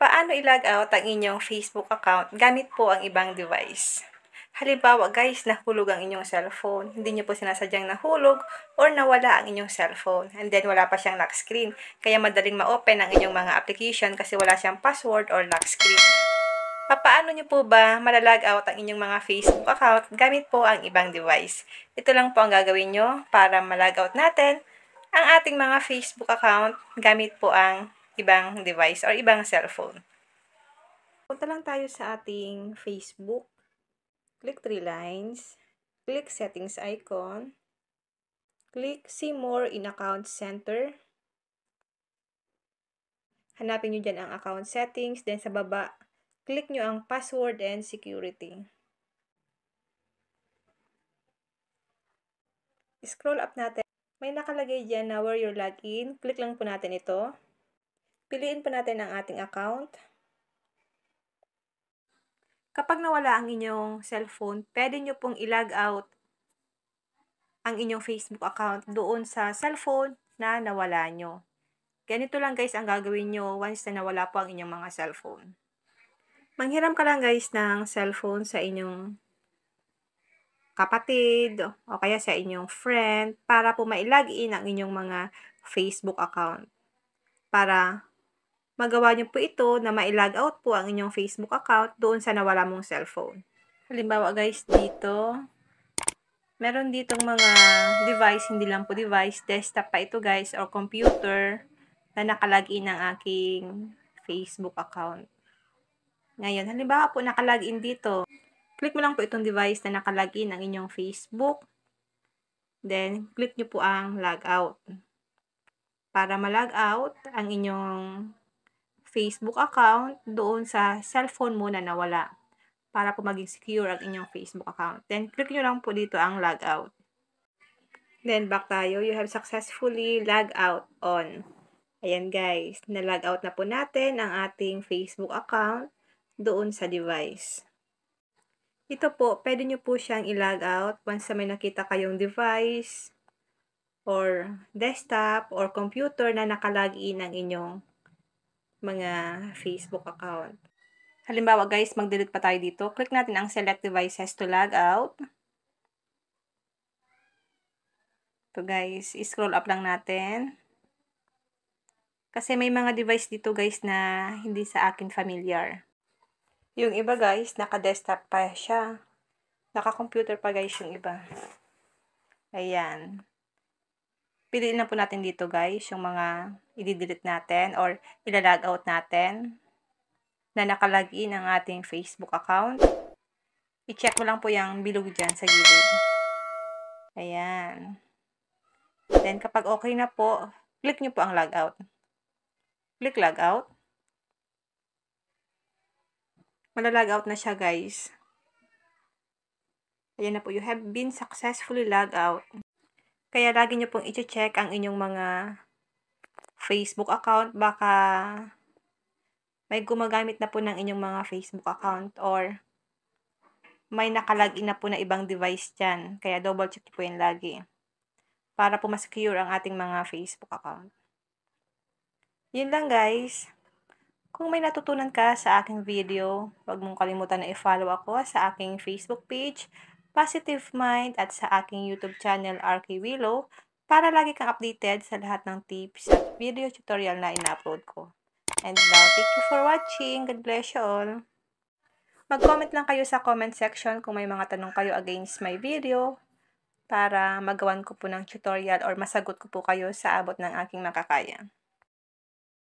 Paano i-log out ang inyong Facebook account gamit po ang ibang device? Halimbawa guys, nahulog ang inyong cellphone. Hindi nyo po sinasadyang nahulog or nawala ang inyong cellphone. And then wala pa siyang lock screen. Kaya madaling ma-open ang inyong mga application kasi wala siyang password or lock screen. Paano nyo po ba malalag out ang inyong mga Facebook account gamit po ang ibang device? Ito lang po ang gagawin nyo para malag out natin ang ating mga Facebook account gamit po ang ibang device or ibang cellphone. Punta lang tayo sa ating Facebook. Click three lines. Click settings icon. Click see more in account center. Hanapin nyo dyan ang account settings. Then sa baba, click nyo ang password and security. Scroll up natin. May nakalagay dyan na where your login. Click lang po natin ito. Piliin po natin ang ating account. Kapag nawala ang inyong cellphone, pwede nyo pong i-log out ang inyong Facebook account doon sa cellphone na nawala nyo. Ganito lang guys ang gagawin nyo once na nawala po ang inyong mga cellphone. Manghiram ka lang guys ng cellphone sa inyong kapatid o kaya sa inyong friend para po ma in ang inyong mga Facebook account para Magawa niyo po ito na ma-log out po ang inyong Facebook account doon sa nawala mong cellphone. Halimbawa guys, dito, meron ditong mga device, hindi lang po device, desktop pa ito guys, or computer na nakalagin ang aking Facebook account. Ngayon, halimbawa po nakalagin dito, click mo lang po itong device na nakalagin ang inyong Facebook. Then, click nyo po ang log out. Para ma-log out ang inyong Facebook account doon sa cellphone mo na nawala para po maging secure ang inyong Facebook account. Then, click nyo lang po dito ang log out. Then, back tayo. You have successfully log out on. Ayan guys, na-log out na po natin ang ating Facebook account doon sa device. Ito po, pwede nyo po siyang i-log out once may nakita kayong device or desktop or computer na nakalag in ang inyong mga Facebook account. Halimbawa guys, mag-delete pa tayo dito. Click natin ang select devices to log out. to guys, scroll up lang natin. Kasi may mga device dito guys na hindi sa akin familiar. Yung iba guys, naka-desktop pa siya. Naka-computer pa guys yung iba. Ayan. Piliin na po natin dito guys yung mga i-delete natin or ilalag out natin na nakalagin ang ating Facebook account. I-check mo lang po yung bilog dyan sa gilid. Ayan. Then, kapag okay na po, click nyo po ang logout. Click logout. Malalogout na siya, guys. Ayan na po, you have been successfully logged out. Kaya lagi nyo pong i-check ang inyong mga Facebook account, baka may gumagamit na po ng inyong mga Facebook account or may nakalagin na po na ibang device dyan. Kaya double check po yan lagi para po mas secure ang ating mga Facebook account. Yun lang guys. Kung may natutunan ka sa aking video, huwag mong kalimutan na i-follow ako sa aking Facebook page, Positive Mind at sa aking YouTube channel, RK Willow para lagi kang updated sa lahat ng tips at video tutorial na ina-upload ko. And now, thank you for watching. God bless you all. Mag-comment lang kayo sa comment section kung may mga tanong kayo against my video para magawan ko po ng tutorial or masagot ko po kayo sa abot ng aking makakaya.